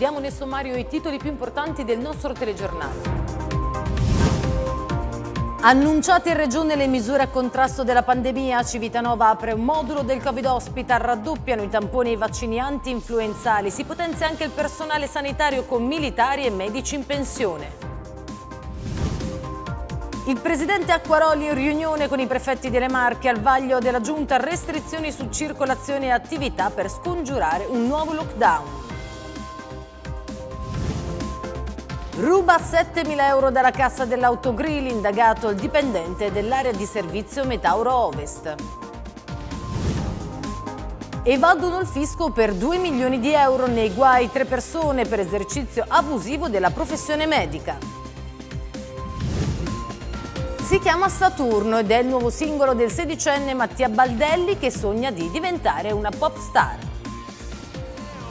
Vediamo nel sommario i titoli più importanti del nostro telegiornale. Annunciate in regione le misure a contrasto della pandemia, Civitanova apre un modulo del Covid Hospital, raddoppiano i tamponi ai vaccini anti-influenzali, si potenzia anche il personale sanitario con militari e medici in pensione. Il presidente Acquaroli in riunione con i prefetti delle Marche al vaglio della giunta restrizioni su circolazione e attività per scongiurare un nuovo lockdown. Ruba 7.000 euro dalla cassa dell'autogrill, indagato il dipendente dell'area di servizio Metauro Ovest. Evadono il fisco per 2 milioni di euro nei guai tre persone per esercizio abusivo della professione medica. Si chiama Saturno ed è il nuovo singolo del sedicenne Mattia Baldelli che sogna di diventare una pop star.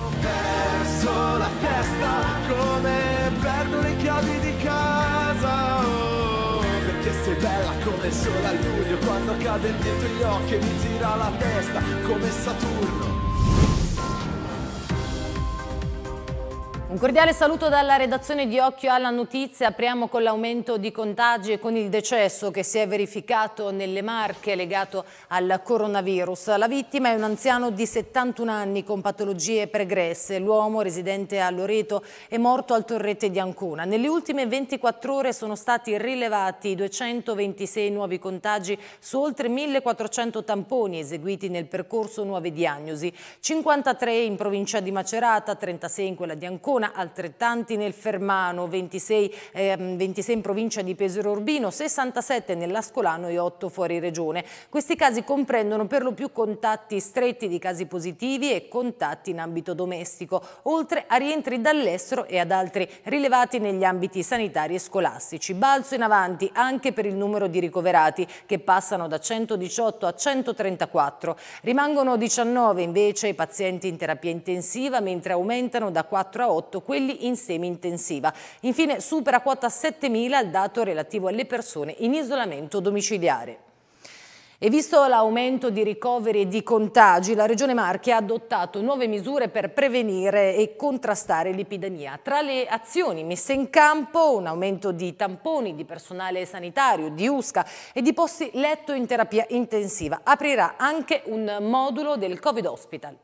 Ho perso la testa come perdo le chiavi di casa oh, Perché sei bella come sola luglio Quando cade dietro gli occhi mi tira la testa come Saturno Un cordiale saluto dalla redazione di Occhio alla Notizia. Apriamo con l'aumento di contagi e con il decesso che si è verificato nelle Marche legato al coronavirus. La vittima è un anziano di 71 anni con patologie pregresse. L'uomo residente a Loreto è morto al Torrete di Ancona. Nelle ultime 24 ore sono stati rilevati 226 nuovi contagi su oltre 1400 tamponi eseguiti nel percorso nuove diagnosi. 53 in provincia di Macerata, 36 in quella di Ancona Savona, altrettanti nel Fermano, 26, eh, 26 in provincia di Pesaro Urbino, 67 nell'Ascolano e 8 fuori regione. Questi casi comprendono per lo più contatti stretti di casi positivi e contatti in ambito domestico, oltre a rientri dall'estero e ad altri rilevati negli ambiti sanitari e scolastici. Balzo in avanti anche per il numero di ricoverati che passano da 118 a 134. Rimangono 19 invece i pazienti in terapia intensiva mentre aumentano da 4 a 8 8 quelli in semi-intensiva. Infine supera quota 7.000 il dato relativo alle persone in isolamento domiciliare. E visto l'aumento di ricoveri e di contagi, la Regione Marche ha adottato nuove misure per prevenire e contrastare l'epidemia. Tra le azioni messe in campo, un aumento di tamponi, di personale sanitario, di USCA e di posti letto in terapia intensiva. Aprirà anche un modulo del Covid Hospital.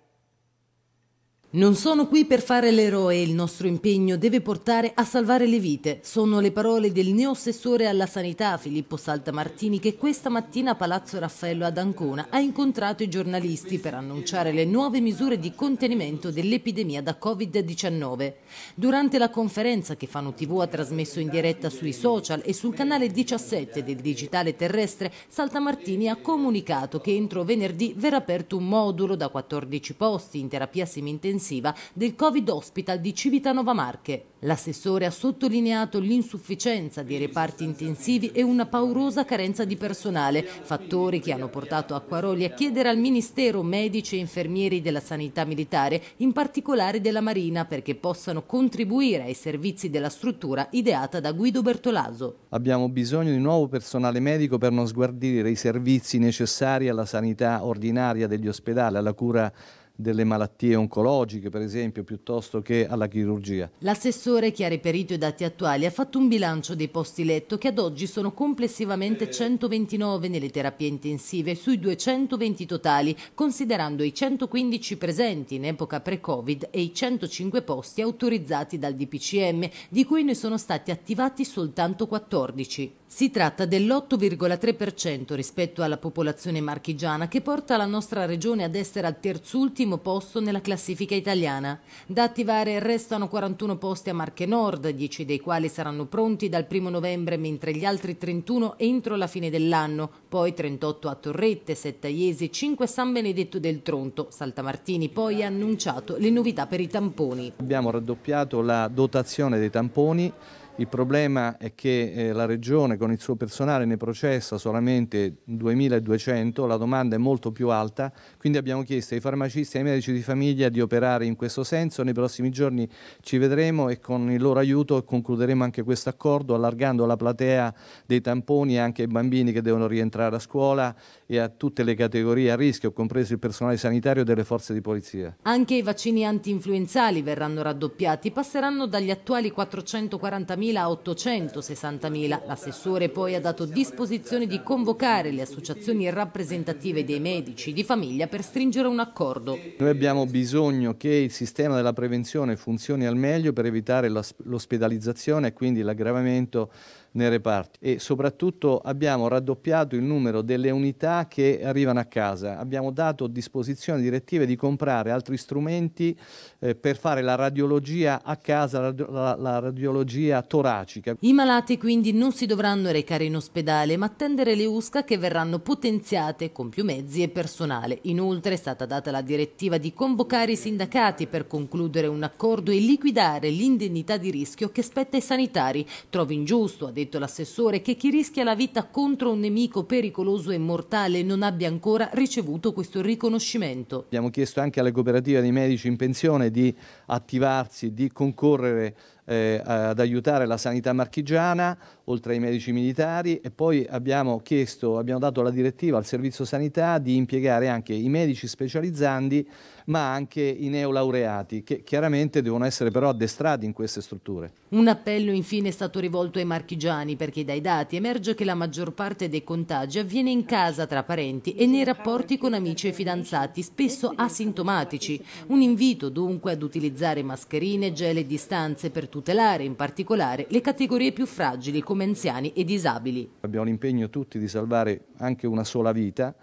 Non sono qui per fare l'eroe, il nostro impegno deve portare a salvare le vite. Sono le parole del neoassessore alla sanità Filippo Saltamartini che questa mattina a Palazzo Raffaello ad Ancona ha incontrato i giornalisti per annunciare le nuove misure di contenimento dell'epidemia da Covid-19. Durante la conferenza che Fano TV ha trasmesso in diretta sui social e sul canale 17 del digitale terrestre, Saltamartini ha comunicato che entro venerdì verrà aperto un modulo da 14 posti in terapia semintensiva intensiva del Covid Hospital di Civitanova Marche. L'assessore ha sottolineato l'insufficienza di reparti intensivi e una paurosa carenza di personale, fattori che hanno portato Acquaroli a chiedere al Ministero medici e infermieri della sanità militare, in particolare della Marina, perché possano contribuire ai servizi della struttura ideata da Guido Bertolaso. Abbiamo bisogno di nuovo personale medico per non sguardire i servizi necessari alla sanità ordinaria degli ospedali, alla cura delle malattie oncologiche, per esempio, piuttosto che alla chirurgia. L'assessore che ha reperito i dati attuali ha fatto un bilancio dei posti letto che ad oggi sono complessivamente 129 eh. nelle terapie intensive sui 220 totali, considerando i 115 presenti in epoca pre-Covid e i 105 posti autorizzati dal DPCM, di cui ne sono stati attivati soltanto 14. Si tratta dell'8,3% rispetto alla popolazione marchigiana che porta la nostra regione ad essere al terzultimo posto nella classifica italiana. Da attivare restano 41 posti a Marche Nord, 10 dei quali saranno pronti dal 1 novembre mentre gli altri 31 entro la fine dell'anno, poi 38 a Torrette, 7 a Iesi, 5 a San Benedetto del Tronto. Saltamartini poi ha annunciato le novità per i tamponi. Abbiamo raddoppiato la dotazione dei tamponi il problema è che eh, la Regione con il suo personale ne processa solamente 2.200, la domanda è molto più alta, quindi abbiamo chiesto ai farmacisti e ai medici di famiglia di operare in questo senso. Nei prossimi giorni ci vedremo e con il loro aiuto concluderemo anche questo accordo allargando la platea dei tamponi anche ai bambini che devono rientrare a scuola e a tutte le categorie a rischio, compreso il personale sanitario e delle forze di polizia. Anche i vaccini anti-influenzali verranno raddoppiati, passeranno dagli attuali 440.000 4.000 a L'assessore poi ha dato disposizione di convocare le associazioni rappresentative dei medici di famiglia per stringere un accordo. Noi abbiamo bisogno che il sistema della prevenzione funzioni al meglio per evitare l'ospedalizzazione e quindi l'aggravamento nei reparti e soprattutto abbiamo raddoppiato il numero delle unità che arrivano a casa. Abbiamo dato disposizioni direttive di comprare altri strumenti eh, per fare la radiologia a casa, la, la, la radiologia toracica. I malati quindi non si dovranno recare in ospedale ma attendere le USCA che verranno potenziate con più mezzi e personale. Inoltre è stata data la direttiva di convocare i sindacati per concludere un accordo e liquidare l'indennità di rischio che spetta ai sanitari. Trovo ingiusto, ha detto detto l'assessore, che chi rischia la vita contro un nemico pericoloso e mortale non abbia ancora ricevuto questo riconoscimento. Abbiamo chiesto anche alle cooperative dei medici in pensione di attivarsi, di concorrere eh, ad aiutare la sanità marchigiana, oltre ai medici militari e poi abbiamo chiesto, abbiamo dato la direttiva al Servizio Sanità di impiegare anche i medici specializzandi ma anche i neolaureati che chiaramente devono essere però addestrati in queste strutture. Un appello infine è stato rivolto ai marchigiani perché dai dati emerge che la maggior parte dei contagi avviene in casa tra parenti e nei rapporti con amici e fidanzati, spesso asintomatici. Un invito dunque ad utilizzare mascherine, gel e distanze per tutti tutelare in particolare le categorie più fragili come anziani e disabili. Abbiamo l'impegno tutti di salvare anche una sola vita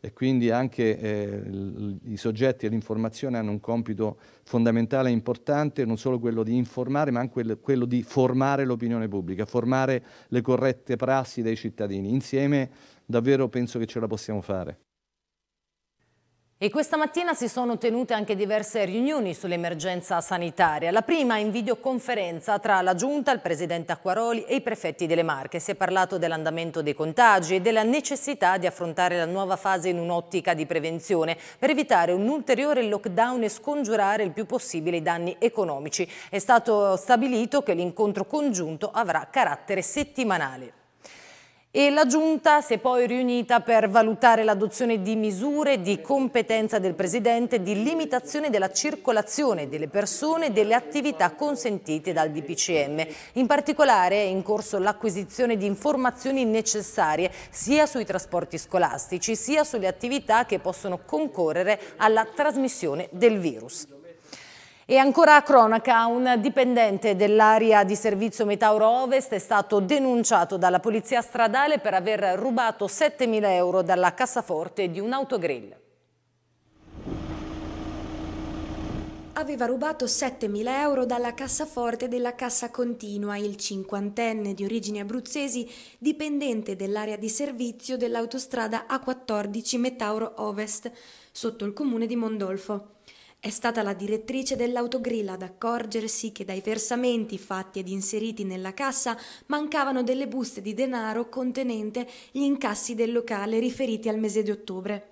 e quindi anche eh, i soggetti e l'informazione hanno un compito fondamentale e importante, non solo quello di informare, ma anche quello di formare l'opinione pubblica, formare le corrette prassi dei cittadini. Insieme davvero penso che ce la possiamo fare. E questa mattina si sono tenute anche diverse riunioni sull'emergenza sanitaria. La prima in videoconferenza tra la Giunta, il Presidente Acquaroli e i prefetti delle Marche. Si è parlato dell'andamento dei contagi e della necessità di affrontare la nuova fase in un'ottica di prevenzione per evitare un ulteriore lockdown e scongiurare il più possibile i danni economici. È stato stabilito che l'incontro congiunto avrà carattere settimanale e la Giunta si è poi riunita per valutare l'adozione di misure di competenza del Presidente di limitazione della circolazione delle persone e delle attività consentite dal DPCM. In particolare è in corso l'acquisizione di informazioni necessarie sia sui trasporti scolastici sia sulle attività che possono concorrere alla trasmissione del virus. E ancora a cronaca, un dipendente dell'area di servizio Metauro Ovest è stato denunciato dalla polizia stradale per aver rubato 7.000 euro dalla cassaforte di un autogrill. aveva rubato 7.000 euro dalla cassaforte della Cassa Continua il cinquantenne di origini abruzzesi dipendente dell'area di servizio dell'autostrada A14 Metauro Ovest sotto il comune di Mondolfo. È stata la direttrice dell'autogrilla ad accorgersi che dai versamenti fatti ed inseriti nella cassa mancavano delle buste di denaro contenente gli incassi del locale riferiti al mese di ottobre.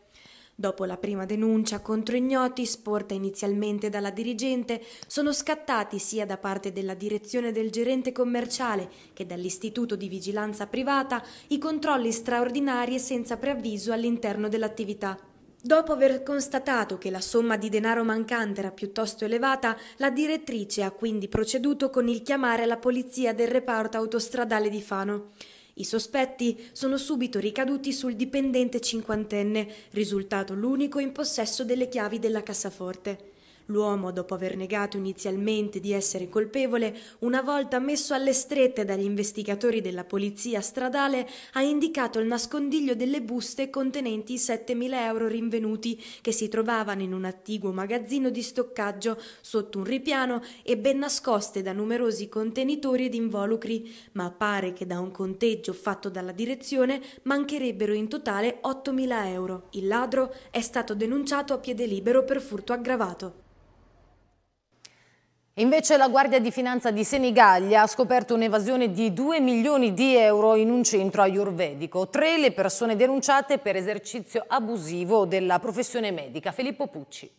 Dopo la prima denuncia contro ignoti, sporta inizialmente dalla dirigente, sono scattati sia da parte della direzione del gerente commerciale che dall'istituto di vigilanza privata i controlli straordinari e senza preavviso all'interno dell'attività. Dopo aver constatato che la somma di denaro mancante era piuttosto elevata, la direttrice ha quindi proceduto con il chiamare la polizia del reparto autostradale di Fano. I sospetti sono subito ricaduti sul dipendente cinquantenne, risultato l'unico in possesso delle chiavi della cassaforte. L'uomo, dopo aver negato inizialmente di essere colpevole, una volta messo alle strette dagli investigatori della polizia stradale, ha indicato il nascondiglio delle buste contenenti i 7.000 euro rinvenuti che si trovavano in un attiguo magazzino di stoccaggio sotto un ripiano e ben nascoste da numerosi contenitori ed involucri, ma pare che da un conteggio fatto dalla direzione mancherebbero in totale 8.000 euro. Il ladro è stato denunciato a piede libero per furto aggravato. Invece la Guardia di Finanza di Senigallia ha scoperto un'evasione di 2 milioni di euro in un centro ayurvedico. Tre le persone denunciate per esercizio abusivo della professione medica. Filippo Pucci.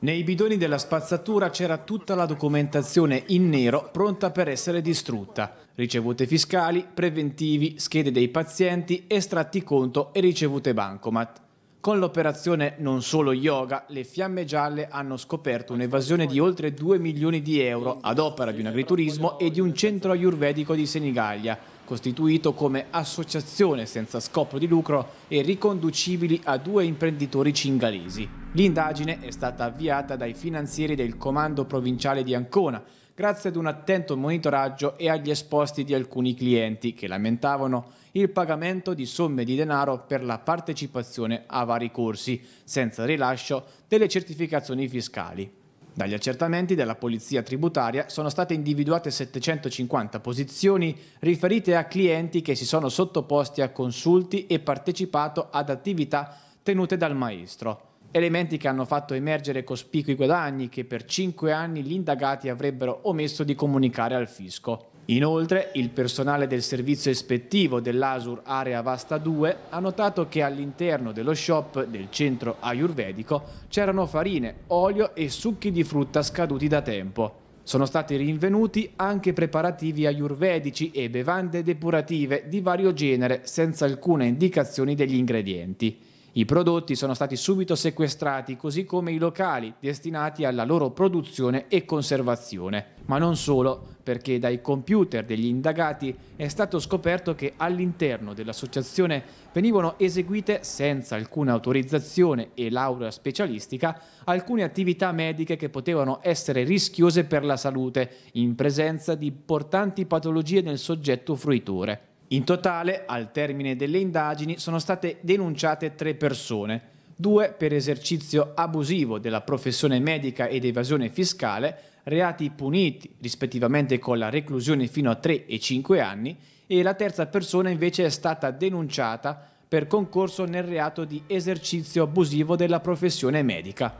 Nei bidoni della spazzatura c'era tutta la documentazione in nero pronta per essere distrutta. Ricevute fiscali, preventivi, schede dei pazienti, estratti conto e ricevute bancomat. Con l'operazione Non Solo Yoga, le Fiamme Gialle hanno scoperto un'evasione di oltre 2 milioni di euro ad opera di un agriturismo e di un centro ayurvedico di Senigallia, costituito come associazione senza scopo di lucro e riconducibili a due imprenditori cingalesi. L'indagine è stata avviata dai finanzieri del Comando Provinciale di Ancona, grazie ad un attento monitoraggio e agli esposti di alcuni clienti che lamentavano il pagamento di somme di denaro per la partecipazione a vari corsi, senza rilascio delle certificazioni fiscali. Dagli accertamenti della Polizia Tributaria sono state individuate 750 posizioni riferite a clienti che si sono sottoposti a consulti e partecipato ad attività tenute dal maestro elementi che hanno fatto emergere cospicui guadagni che per cinque anni gli indagati avrebbero omesso di comunicare al fisco. Inoltre, il personale del servizio ispettivo dell'ASUR Area Vasta 2 ha notato che all'interno dello shop del centro ayurvedico c'erano farine, olio e succhi di frutta scaduti da tempo. Sono stati rinvenuti anche preparativi ayurvedici e bevande depurative di vario genere senza alcuna indicazione degli ingredienti. I prodotti sono stati subito sequestrati, così come i locali destinati alla loro produzione e conservazione. Ma non solo, perché dai computer degli indagati è stato scoperto che all'interno dell'associazione venivano eseguite senza alcuna autorizzazione e laurea specialistica alcune attività mediche che potevano essere rischiose per la salute in presenza di importanti patologie nel soggetto fruitore. In totale, al termine delle indagini, sono state denunciate tre persone, due per esercizio abusivo della professione medica ed evasione fiscale, reati puniti rispettivamente con la reclusione fino a 3 e 5 anni, e la terza persona invece è stata denunciata per concorso nel reato di esercizio abusivo della professione medica.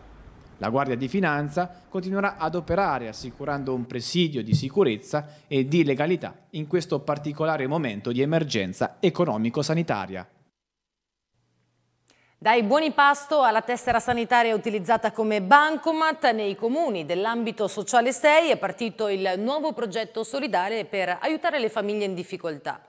La Guardia di Finanza continuerà ad operare assicurando un presidio di sicurezza e di legalità in questo particolare momento di emergenza economico-sanitaria. Dai buoni pasto alla tessera sanitaria utilizzata come bancomat nei comuni dell'ambito sociale 6 è partito il nuovo progetto solidale per aiutare le famiglie in difficoltà.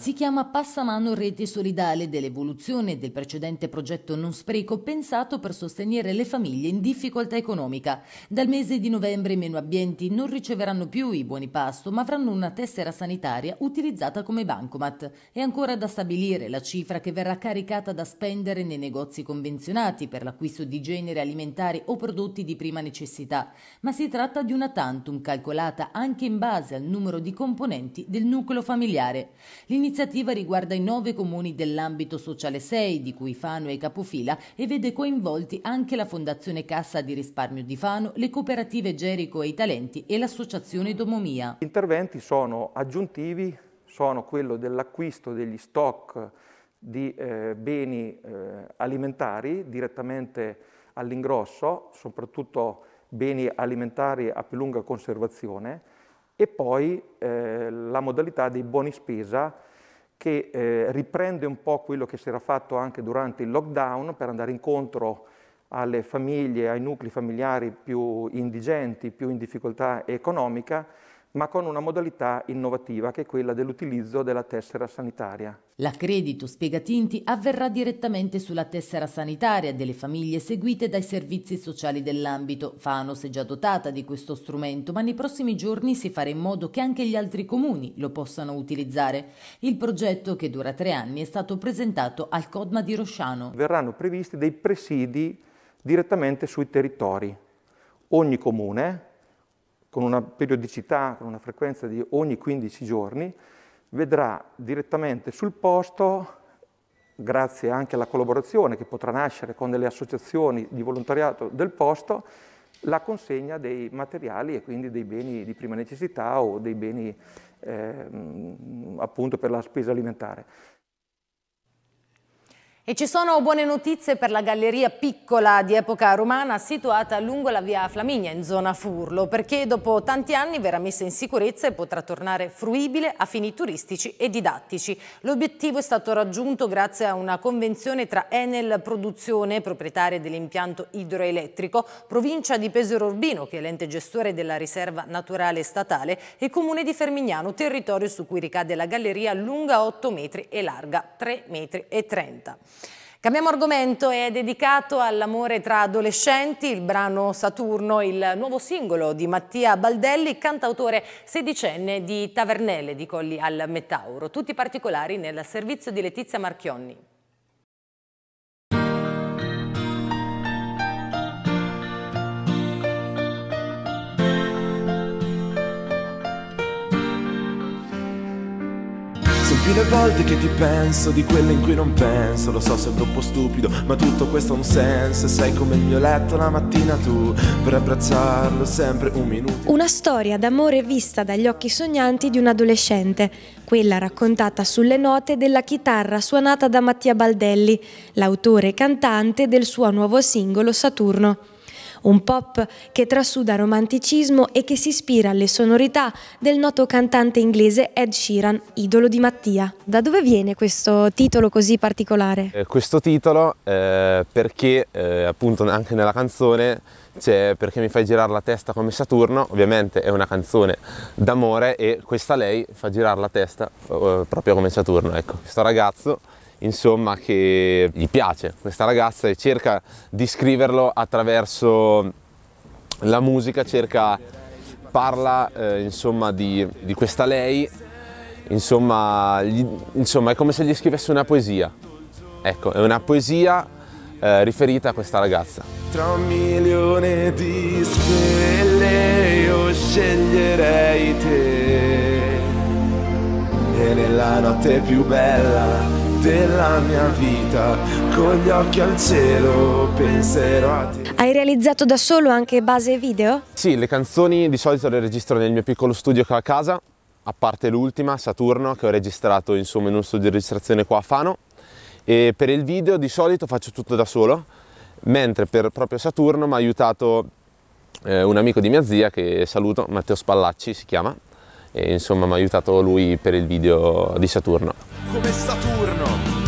Si chiama Passamano Rete Solidale dell'evoluzione del precedente progetto Non Spreco pensato per sostenere le famiglie in difficoltà economica. Dal mese di novembre i meno abbienti non riceveranno più i buoni pasto ma avranno una tessera sanitaria utilizzata come bancomat. È ancora da stabilire la cifra che verrà caricata da spendere nei negozi convenzionati per l'acquisto di generi alimentari o prodotti di prima necessità, ma si tratta di una tantum calcolata anche in base al numero di componenti del nucleo familiare. L'inizio L'iniziativa riguarda i nove comuni dell'ambito sociale 6, di cui Fano è capofila, e vede coinvolti anche la Fondazione Cassa di Risparmio di Fano, le cooperative Gerico e i Talenti e l'associazione Domomia. Gli interventi sono aggiuntivi, sono quello dell'acquisto degli stock di eh, beni eh, alimentari direttamente all'ingrosso, soprattutto beni alimentari a più lunga conservazione, e poi eh, la modalità dei buoni spesa che eh, riprende un po' quello che si era fatto anche durante il lockdown per andare incontro alle famiglie, ai nuclei familiari più indigenti, più in difficoltà economica ma con una modalità innovativa che è quella dell'utilizzo della tessera sanitaria. L'accredito spiegatinti avverrà direttamente sulla tessera sanitaria delle famiglie seguite dai servizi sociali dell'ambito. Fanos è già dotata di questo strumento, ma nei prossimi giorni si farà in modo che anche gli altri comuni lo possano utilizzare. Il progetto, che dura tre anni, è stato presentato al Codma di Rosciano. Verranno previsti dei presidi direttamente sui territori. Ogni comune con una periodicità, con una frequenza di ogni 15 giorni, vedrà direttamente sul posto, grazie anche alla collaborazione che potrà nascere con delle associazioni di volontariato del posto, la consegna dei materiali e quindi dei beni di prima necessità o dei beni eh, appunto per la spesa alimentare. E ci sono buone notizie per la galleria piccola di epoca romana situata lungo la via Flaminia in zona Furlo perché dopo tanti anni verrà messa in sicurezza e potrà tornare fruibile a fini turistici e didattici. L'obiettivo è stato raggiunto grazie a una convenzione tra Enel Produzione, proprietaria dell'impianto idroelettrico, provincia di Pesero Urbino che è l'ente gestore della riserva naturale statale e comune di Fermignano, territorio su cui ricade la galleria lunga 8 metri e larga 3,30 metri. Cambiamo argomento è dedicato all'amore tra adolescenti, il brano Saturno, il nuovo singolo di Mattia Baldelli, cantautore sedicenne di Tavernelle di Colli al Metauro. Tutti particolari nel servizio di Letizia Marchionni. Tutte volte che ti penso, di quelle in cui non penso, lo so sembra un stupido, ma tutto questo ha un senso, sei come il mio letto la mattina tu, per abbracciarlo sempre un minuto. Una storia d'amore vista dagli occhi sognanti di un adolescente, quella raccontata sulle note della chitarra suonata da Mattia Baldelli, l'autore e cantante del suo nuovo singolo Saturno un pop che trasuda romanticismo e che si ispira alle sonorità del noto cantante inglese Ed Sheeran, idolo di Mattia. Da dove viene questo titolo così particolare? Eh, questo titolo eh, perché eh, appunto anche nella canzone c'è Perché mi fai girare la testa come Saturno, ovviamente è una canzone d'amore e questa lei fa girare la testa eh, proprio come Saturno, ecco. Questo ragazzo insomma che gli piace questa ragazza e cerca di scriverlo attraverso la musica, cerca, parla eh, insomma di, di, questa lei, insomma, gli, insomma è come se gli scrivesse una poesia, ecco è una poesia eh, riferita a questa ragazza. Tra un milione di stelle io sceglierei te e nella notte più bella della mia vita, con gli occhi al cielo penserò a te. Hai realizzato da solo anche base video? Sì, le canzoni di solito le registro nel mio piccolo studio che ho a casa, a parte l'ultima, Saturno, che ho registrato insomma in uno studio di registrazione qua a Fano. E per il video di solito faccio tutto da solo, mentre per proprio Saturno mi ha aiutato eh, un amico di mia zia che saluto, Matteo Spallacci si chiama, e insomma mi ha aiutato lui per il video di Saturno. Come Saturno!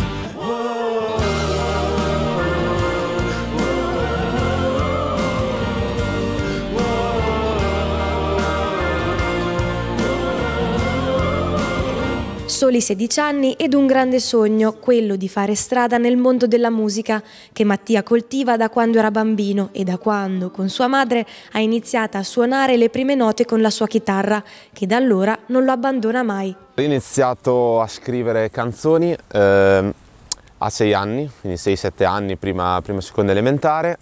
soli 16 anni ed un grande sogno, quello di fare strada nel mondo della musica, che Mattia coltiva da quando era bambino e da quando, con sua madre, ha iniziato a suonare le prime note con la sua chitarra, che da allora non lo abbandona mai. Ho iniziato a scrivere canzoni eh, a 6 anni, quindi 6-7 anni, prima, prima seconda elementare,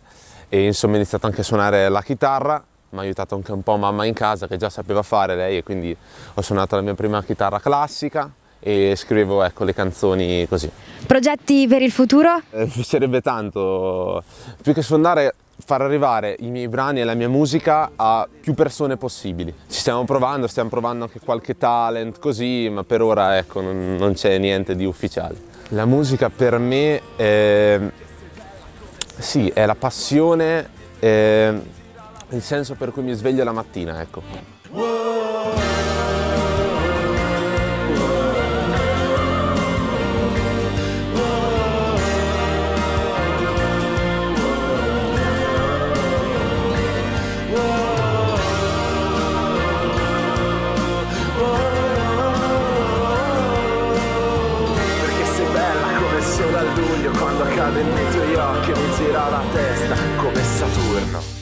e insomma ho iniziato anche a suonare la chitarra, mi ha aiutato anche un po' mamma in casa che già sapeva fare lei e quindi ho suonato la mia prima chitarra classica e scrivevo ecco, le canzoni così. Progetti per il futuro? Eh, mi piacerebbe tanto, più che sfondare, far arrivare i miei brani e la mia musica a più persone possibili. Ci stiamo provando, stiamo provando anche qualche talent così, ma per ora ecco, non, non c'è niente di ufficiale. La musica per me è, sì, è la passione, è il senso per cui mi sveglio la mattina. Ecco. luglio quando cade il meteorio che mi gira la testa come Saturno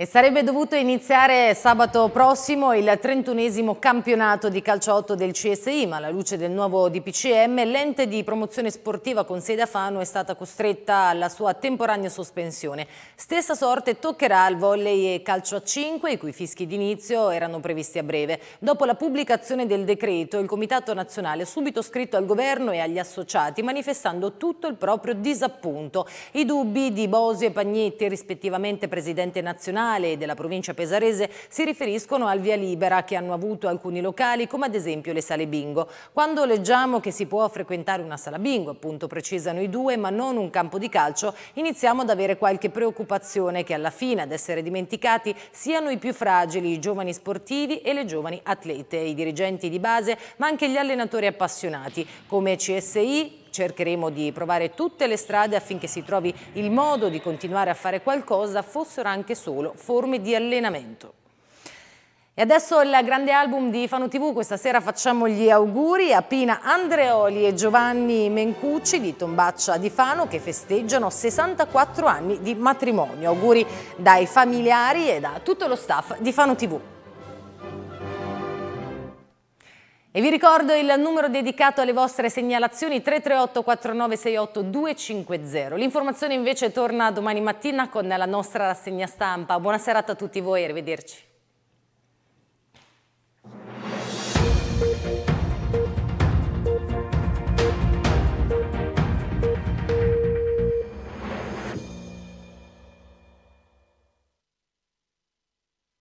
e sarebbe dovuto iniziare sabato prossimo il 31 campionato di calcio 8 del CSI, ma alla luce del nuovo DPCM, l'ente di promozione sportiva con sede a Fano è stata costretta alla sua temporanea sospensione. Stessa sorte toccherà al volley e calcio a 5, i cui fischi d'inizio erano previsti a breve. Dopo la pubblicazione del decreto, il Comitato Nazionale ha subito scritto al governo e agli associati manifestando tutto il proprio disappunto. I dubbi di Bosio e Pagnetti, rispettivamente presidente nazionale, comunale e della provincia pesarese si riferiscono al via libera che hanno avuto alcuni locali, come ad esempio le sale bingo. Quando leggiamo che si può frequentare una sala bingo, appunto precisano i due, ma non un campo di calcio, iniziamo ad avere qualche preoccupazione che alla fine ad essere dimenticati siano i più fragili, i giovani sportivi e le giovani atlete, i dirigenti di base, ma anche gli allenatori appassionati, come CSI, Cercheremo di provare tutte le strade affinché si trovi il modo di continuare a fare qualcosa, fossero anche solo forme di allenamento. E adesso il grande album di Fano TV, questa sera facciamo gli auguri a Pina Andreoli e Giovanni Mencucci di Tombaccia di Fano che festeggiano 64 anni di matrimonio. Auguri dai familiari e da tutto lo staff di Fano TV. E vi ricordo il numero dedicato alle vostre segnalazioni 338 4968 250. L'informazione invece torna domani mattina con la nostra rassegna stampa. Buona serata a tutti voi arrivederci.